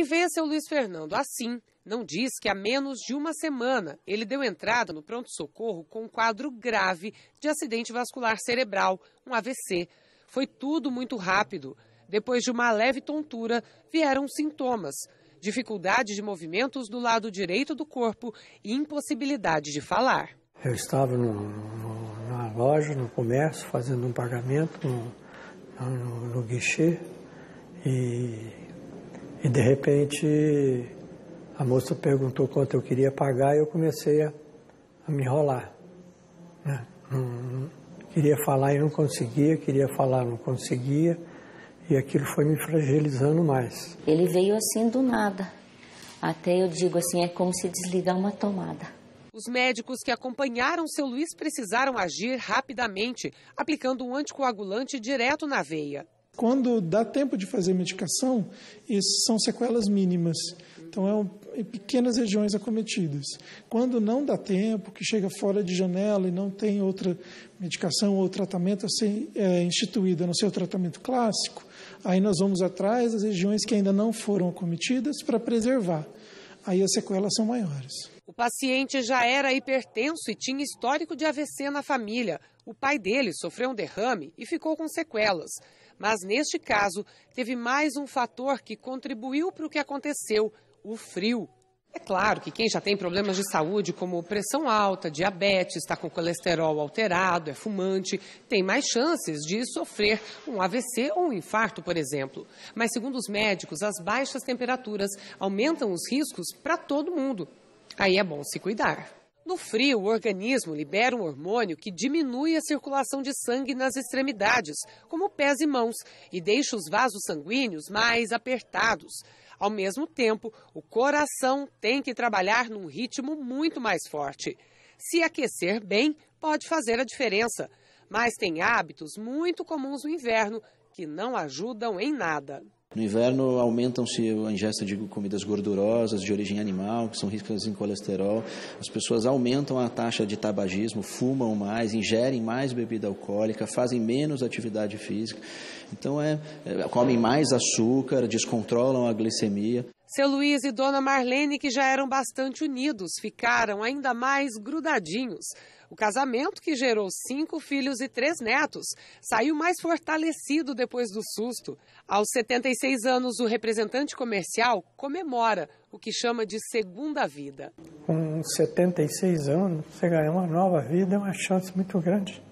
Quem venceu é Luiz Fernando assim não diz que há menos de uma semana ele deu entrada no pronto-socorro com um quadro grave de acidente vascular cerebral, um AVC. Foi tudo muito rápido. Depois de uma leve tontura, vieram sintomas: dificuldade de movimentos do lado direito do corpo e impossibilidade de falar. Eu estava no, no, na loja, no comércio, fazendo um pagamento no, no, no guichê e e de repente a moça perguntou quanto eu queria pagar e eu comecei a, a me enrolar. Né? Não, não, queria falar e não conseguia, queria falar não conseguia e aquilo foi me fragilizando mais. Ele veio assim do nada. Até eu digo assim, é como se desligar uma tomada. Os médicos que acompanharam seu Luiz precisaram agir rapidamente, aplicando um anticoagulante direto na veia. Quando dá tempo de fazer medicação, isso são sequelas mínimas. Então, é, um, pequenas regiões acometidas. Quando não dá tempo, que chega fora de janela e não tem outra medicação ou tratamento a ser é, instituída no seu tratamento clássico, aí nós vamos atrás das regiões que ainda não foram acometidas para preservar. Aí as sequelas são maiores. O paciente já era hipertenso e tinha histórico de AVC na família. O pai dele sofreu um derrame e ficou com sequelas. Mas neste caso, teve mais um fator que contribuiu para o que aconteceu: o frio. É claro que quem já tem problemas de saúde, como pressão alta, diabetes, está com colesterol alterado, é fumante, tem mais chances de sofrer um AVC ou um infarto, por exemplo. Mas, segundo os médicos, as baixas temperaturas aumentam os riscos para todo mundo. Aí é bom se cuidar. No frio, o organismo libera um hormônio que diminui a circulação de sangue nas extremidades, como pés e mãos, e deixa os vasos sanguíneos mais apertados. Ao mesmo tempo, o coração tem que trabalhar num ritmo muito mais forte. Se aquecer bem, pode fazer a diferença, mas tem hábitos muito comuns no inverno que não ajudam em nada. No inverno aumentam-se a ingesta de comidas gordurosas de origem animal, que são ricas em colesterol. As pessoas aumentam a taxa de tabagismo, fumam mais, ingerem mais bebida alcoólica, fazem menos atividade física. Então é, é comem mais açúcar, descontrolam a glicemia. Seu Luiz e Dona Marlene, que já eram bastante unidos, ficaram ainda mais grudadinhos. O casamento, que gerou cinco filhos e três netos, saiu mais fortalecido depois do susto. Aos 76 anos, o representante comercial comemora o que chama de segunda vida. Com 76 anos, você ganhar uma nova vida é uma chance muito grande.